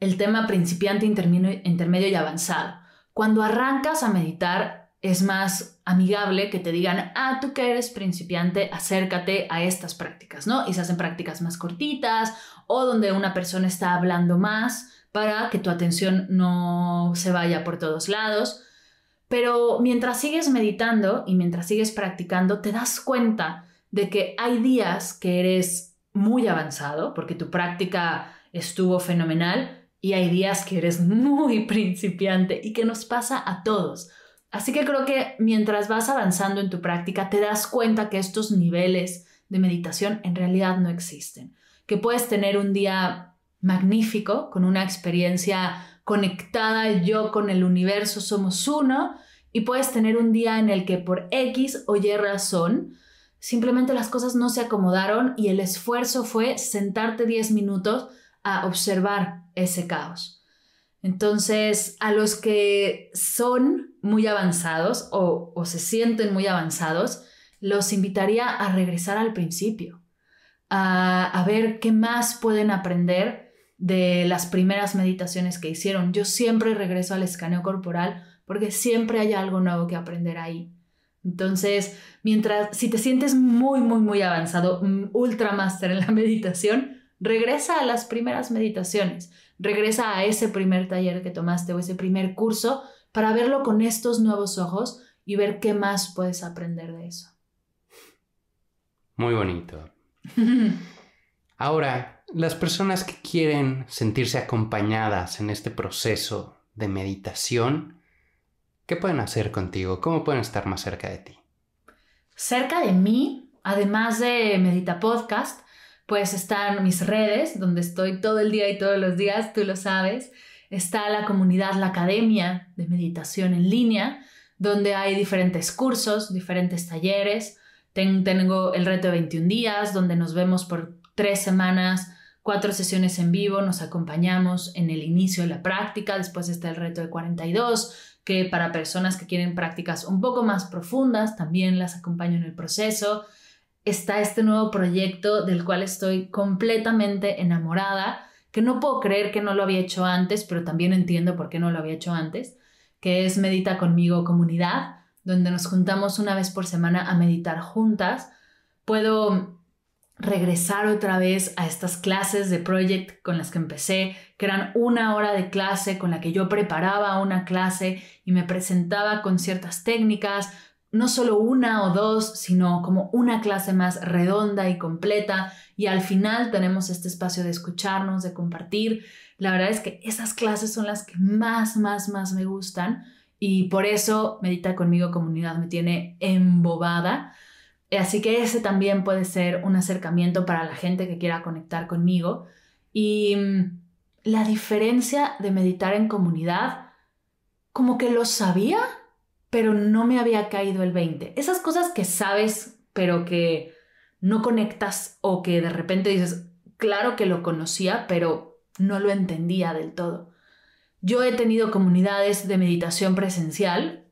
el tema principiante, intermedio y avanzado. Cuando arrancas a meditar es más amigable que te digan, ah, tú que eres principiante, acércate a estas prácticas, ¿no? Y se hacen prácticas más cortitas o donde una persona está hablando más para que tu atención no se vaya por todos lados. Pero mientras sigues meditando y mientras sigues practicando, te das cuenta de que hay días que eres muy avanzado, porque tu práctica estuvo fenomenal, y hay días que eres (laughs) muy principiante y que nos pasa a todos. Así que creo que mientras vas avanzando en tu práctica te das cuenta que estos niveles de meditación en realidad no existen, que puedes tener un día magnífico con una experiencia conectada yo con el universo somos uno y puedes tener un día en el que por X o Y razón simplemente las cosas no se acomodaron y el esfuerzo fue sentarte 10 minutos a observar ese caos. Entonces, a los que son muy avanzados o, se sienten muy avanzados, los invitaría a regresar al principio, a, a ver qué más pueden aprender de las primeras meditaciones que hicieron. Yo siempre regreso al escaneo corporal porque siempre hay algo nuevo que aprender ahí. Entonces, mientras si te sientes muy muy muy avanzado, ultra máster en la (laughs) meditación, Regresa a las primeras meditaciones, regresa a ese primer taller que tomaste o ese primer curso para verlo con estos nuevos ojos y ver qué más puedes aprender de eso. Muy bonito. (laughs) Ahora, las personas que quieren sentirse acompañadas en este proceso de meditación, ¿qué pueden hacer contigo? ¿Cómo pueden estar más cerca de ti? Cerca de mí, además de Medita Podcast, pues están mis redes, donde estoy todo el día y todos los días, tú lo sabes. Está la comunidad, la academia de meditación en línea, donde hay diferentes cursos, diferentes talleres. tengo el reto de 21 días, donde nos vemos por tres semanas, cuatro sesiones en vivo, nos acompañamos en el inicio de la práctica, después está el reto de 42, que para personas que quieren prácticas un poco más profundas, también las acompaño en el proceso está este nuevo proyecto del cual estoy completamente enamorada, que no puedo creer que no lo había hecho antes, pero también entiendo por qué no lo había hecho antes, que es Medita conmigo comunidad, donde nos juntamos una vez por semana a meditar juntas. Puedo regresar otra vez a estas clases de Project con las que empecé, que eran una hora de clase con la que yo preparaba una clase y me presentaba con ciertas técnicas, no solo una o dos, sino como una clase más redonda y completa. Y al final tenemos este espacio de escucharnos, de compartir. La verdad es que esas clases son las que más, más, más me gustan. Y por eso Medita conmigo comunidad me tiene embobada. Así que ese también puede ser un acercamiento para la gente que quiera conectar conmigo. Y mm, la diferencia de meditar en comunidad, como que lo sabía, pero no me había caído el 20. Esas cosas que sabes, pero que no conectas o que de repente dices, claro que lo conocía, pero no lo entendía del todo. Yo he tenido comunidades de meditación presencial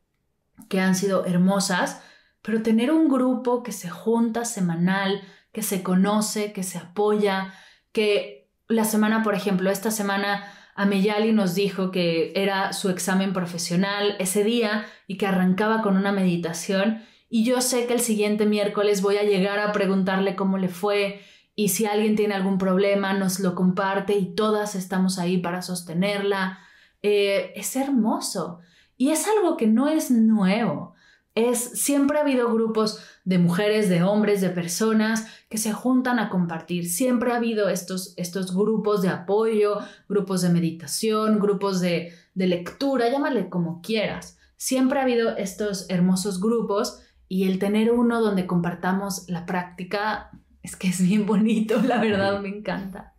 que han sido hermosas, pero tener un grupo que se junta semanal, que se conoce, que se apoya, que la semana, por ejemplo, esta semana Ameyali nos dijo que era su examen profesional ese día y que arrancaba con una meditación y yo sé que el siguiente miércoles voy a llegar a preguntarle cómo le fue y si alguien tiene algún problema nos lo comparte y todas estamos ahí para sostenerla. Eh, es hermoso y es algo que no es nuevo. Es, siempre ha habido grupos de mujeres, de hombres, de personas que se juntan a compartir. Siempre ha habido estos, estos grupos de apoyo, grupos de meditación, grupos de, lectura, llámale como quieras. Siempre ha habido estos hermosos grupos y el tener uno donde compartamos la práctica es que es bien bonito, la verdad me encanta.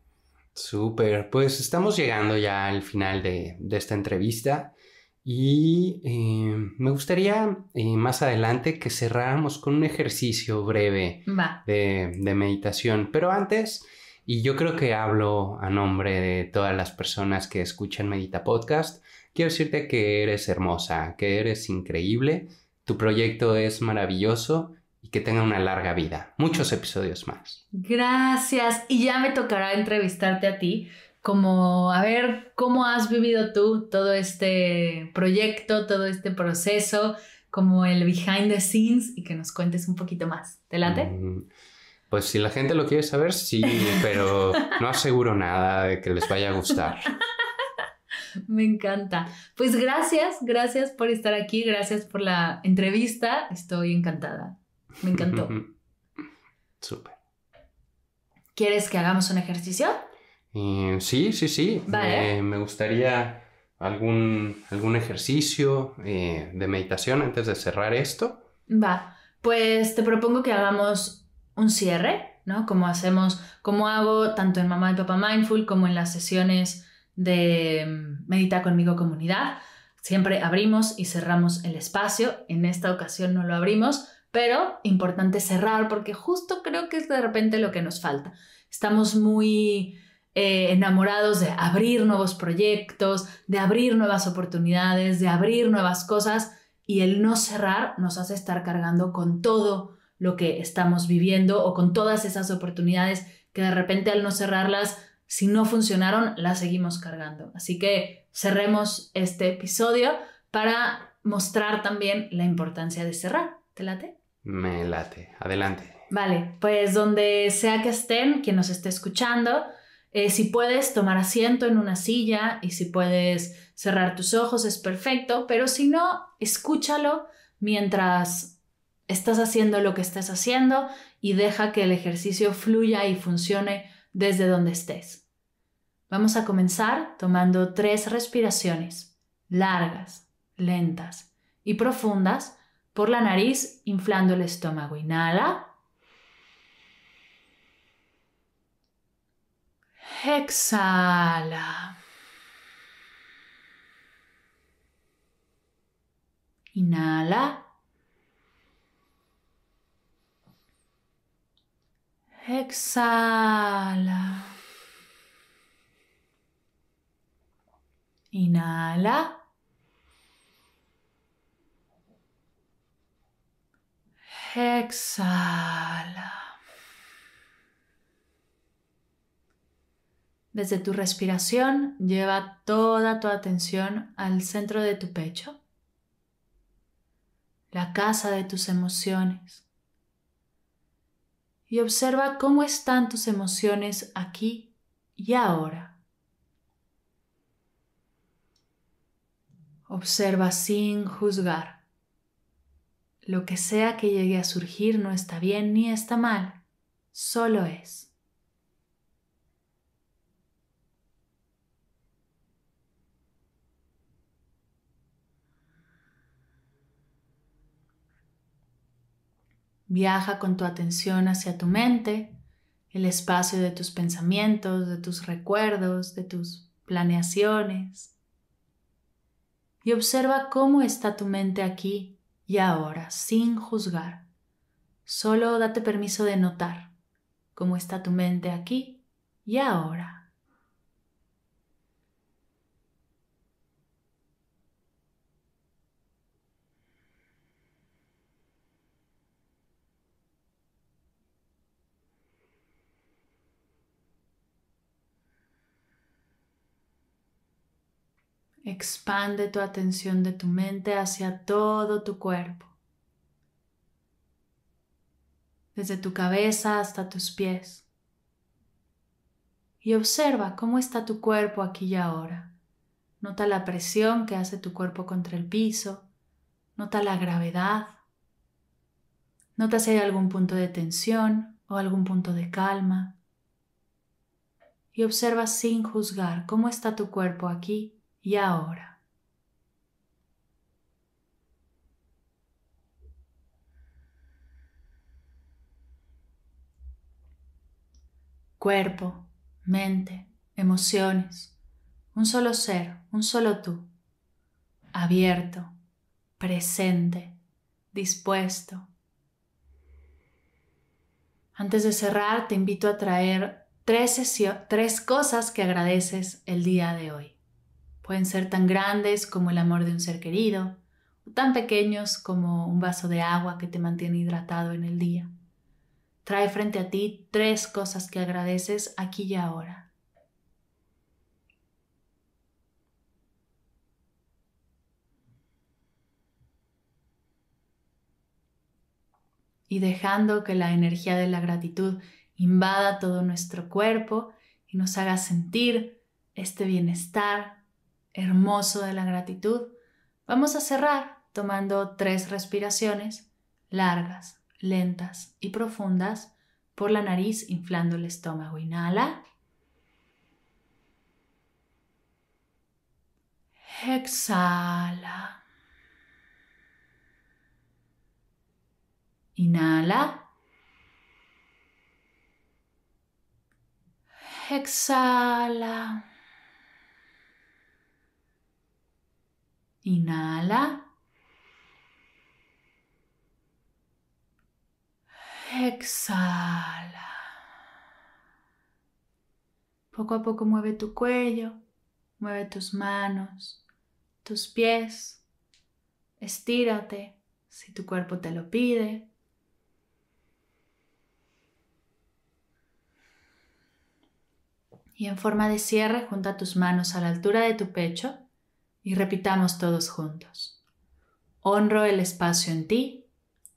Súper, pues estamos llegando ya al final de, de esta entrevista. Y em, me gustaría eh, más adelante que cerráramos con un ejercicio breve de, meditación. Pero antes, y yo creo que hablo a nombre de todas las personas que escuchan Medita Podcast, quiero decirte que eres hermosa, que eres increíble, tu proyecto es maravilloso y que tenga una larga vida. Muchos episodios más. Gracias. Y ya me tocará entrevistarte a ti como a ver cómo has vivido tú todo este proyecto, todo este proceso, como el behind the scenes y que nos cuentes un poquito más. Delante. Mm, pues si la gente lo quiere saber, sí, pero no aseguro nada de que les vaya a gustar. (laughs) Me encanta. Pues gracias, gracias por estar aquí, gracias por la entrevista. Estoy encantada. Me encantó. (laughs) Súper. ¿Quieres que hagamos un ejercicio? Eh, sí, sí, sí. Eh, me gustaría algún, algún ejercicio eh, de meditación antes de cerrar esto. Va, pues te propongo que hagamos un cierre, ¿no? Como hacemos, como hago tanto en Mamá y Papá Mindful como en las sesiones de mm, Medita conmigo comunidad. Siempre abrimos y cerramos el espacio. En esta ocasión no lo abrimos, pero importante cerrar porque justo creo que es de repente lo que nos falta. Estamos muy eh, enamorados de abrir nuevos proyectos, de abrir nuevas oportunidades, de abrir nuevas cosas y el no cerrar nos hace estar cargando con todo lo que estamos viviendo o con todas esas oportunidades que de repente al no cerrarlas, si no funcionaron, las seguimos cargando. Así que cerremos este episodio para mostrar también la importancia de cerrar. ¿Te late? Me late. Adelante. Vale, pues donde sea que estén, quien nos esté escuchando, eh, si puedes tomar asiento en una silla y si puedes cerrar tus ojos es perfecto, pero si no, escúchalo mientras estás haciendo lo que estás haciendo y deja que el ejercicio fluya y funcione desde donde estés. Vamos a comenzar tomando tres respiraciones largas, lentas y profundas por la nariz, inflando el estómago. Inhala. Exhala. Inhala. Exhala. Inhala. Exhala. Desde tu respiración lleva toda tu atención al centro de tu pecho, la casa de tus emociones. Y observa cómo están tus emociones aquí y ahora. Observa sin juzgar. Lo que sea que llegue a surgir no está bien ni está mal, solo es. Viaja con tu atención hacia tu mente, el espacio de tus pensamientos, de tus recuerdos, de tus planeaciones. Y observa cómo está tu mente aquí y ahora, sin juzgar. Solo date permiso de notar cómo está tu mente aquí y ahora. Expande tu atención de tu mente hacia todo tu cuerpo, desde tu cabeza hasta tus pies. Y observa cómo está tu cuerpo aquí y ahora. Nota la presión que hace tu cuerpo contra el piso. Nota la gravedad. Nota si hay algún punto de tensión o algún punto de calma. Y observa sin juzgar cómo está tu cuerpo aquí y ahora. Cuerpo, mente, emociones, un solo ser, un solo tú, abierto, presente, dispuesto. Antes de cerrar, te invito a traer tres, tres cosas que agradeces el día de hoy. Pueden ser tan grandes como el amor de un ser querido, o tan pequeños como un vaso de agua que te mantiene hidratado en el día. Trae frente a ti tres cosas que agradeces aquí y ahora. y dejando que la energía de la gratitud invada todo nuestro cuerpo y nos haga sentir este bienestar, hermoso de la gratitud, vamos a cerrar tomando tres respiraciones largas, lentas y profundas por la nariz, inflando el estómago. Inhala. Exhala. Inhala. Exhala. Inhala. Exhala. Poco a poco mueve tu cuello, mueve tus manos, tus pies. Estírate si tu cuerpo te lo pide. Y en forma de cierre, junta tus manos a la altura de tu pecho y repitamos todos juntos. Honro el espacio en ti.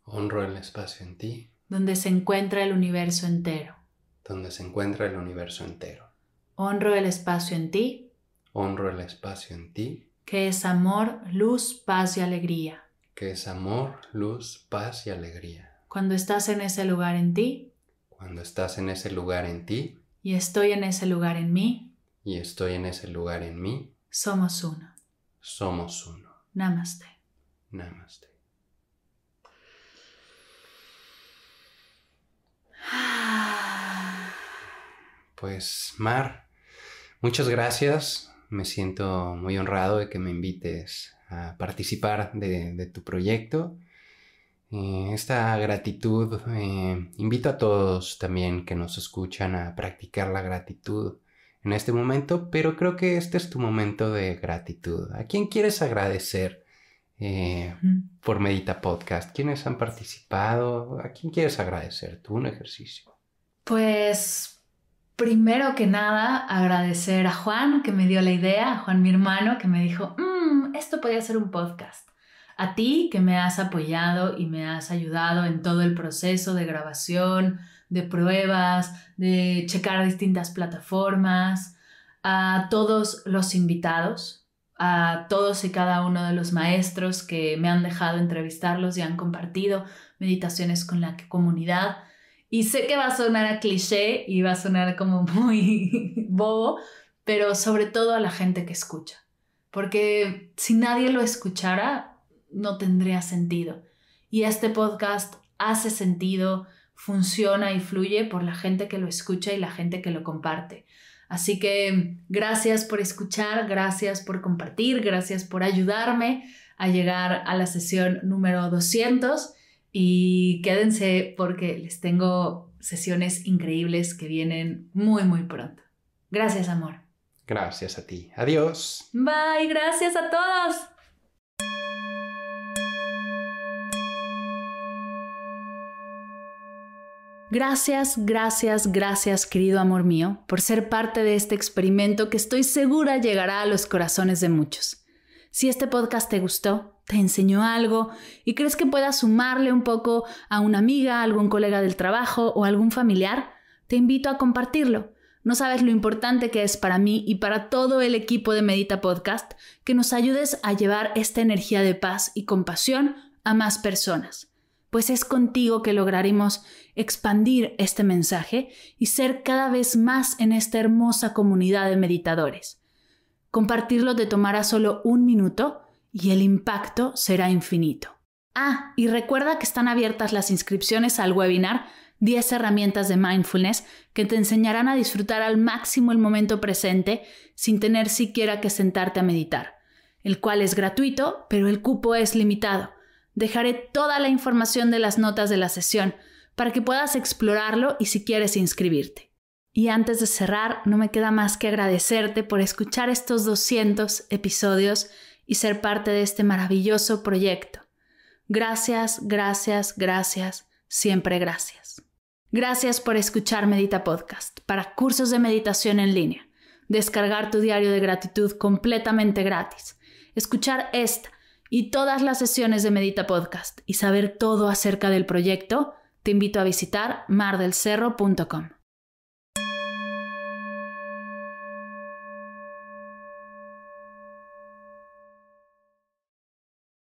Honro el espacio en ti. Donde se encuentra el universo entero. Donde se encuentra el universo entero. Honro el espacio en ti. Honro el espacio en ti. Que es amor, luz, paz y alegría. Que es amor, luz, paz y alegría. Cuando estás en ese lugar en ti. Cuando estás en ese lugar en ti. Y estoy en ese lugar en mí. Y estoy en ese lugar en mí. Somos uno. Somos uno. Namaste. Namaste. Pues Mar, muchas gracias. Me siento muy honrado de que me invites a participar de, tu proyecto. Eh, esta gratitud, eh, invito a todos también que nos escuchan a practicar la gratitud en este momento, pero creo que este es tu momento de gratitud. ¿A quién quieres agradecer eh, por Medita Podcast? ¿Quiénes han participado? ¿A quién quieres agradecer? Tú un ejercicio. Pues primero que nada, agradecer a Juan que me dio la idea, a Juan mi hermano que me dijo, mm, esto podría ser un podcast. A ti que me has apoyado y me has ayudado en todo el proceso de grabación, de pruebas, de checar distintas plataformas, a todos los invitados, a todos y cada uno de los maestros que me han dejado entrevistarlos y han compartido meditaciones con la comunidad. Y sé que va a sonar a cliché y va a sonar como (laughs) muy bobo, pero sobre todo a la gente que escucha. Porque si nadie lo escuchara, no tendría sentido. Y este podcast hace sentido, funciona y fluye por la gente que lo escucha y la gente que lo comparte. Así que gracias por escuchar, gracias por compartir, gracias por ayudarme a llegar a la sesión número 200 y quédense porque les tengo sesiones increíbles que vienen muy, muy pronto. Gracias, amor. Gracias a ti. Adiós. Bye, gracias a todos. Gracias, gracias, gracias, querido amor mío, por ser parte de este experimento que estoy segura llegará a los corazones de muchos. Si este podcast te gustó, te enseñó algo y crees que pueda sumarle un poco a una amiga, algún colega del trabajo o algún familiar, te invito a compartirlo. No sabes lo importante que es para mí y para todo el equipo de Medita Podcast que nos ayudes a llevar esta energía de paz y compasión a más personas pues es contigo que lograremos expandir este mensaje y ser cada vez más en esta hermosa comunidad de meditadores. Compartirlo te tomará solo un minuto y el impacto será infinito. Ah, y recuerda que están abiertas las inscripciones al webinar 10 herramientas de mindfulness que te enseñarán a disfrutar al máximo el momento presente sin tener siquiera que sentarte a meditar, el cual es gratuito, pero el cupo es limitado. Dejaré toda la información de las notas de la sesión para que puedas explorarlo y si quieres inscribirte. Y antes de cerrar, no me queda más que agradecerte por escuchar estos 200 episodios y ser parte de este maravilloso proyecto. Gracias, gracias, gracias, siempre gracias. Gracias por escuchar Medita Podcast para cursos de meditación en línea, descargar tu diario de gratitud completamente gratis, escuchar esta y todas las sesiones de Medita Podcast y saber todo acerca del proyecto, te invito a visitar mardelcerro.com.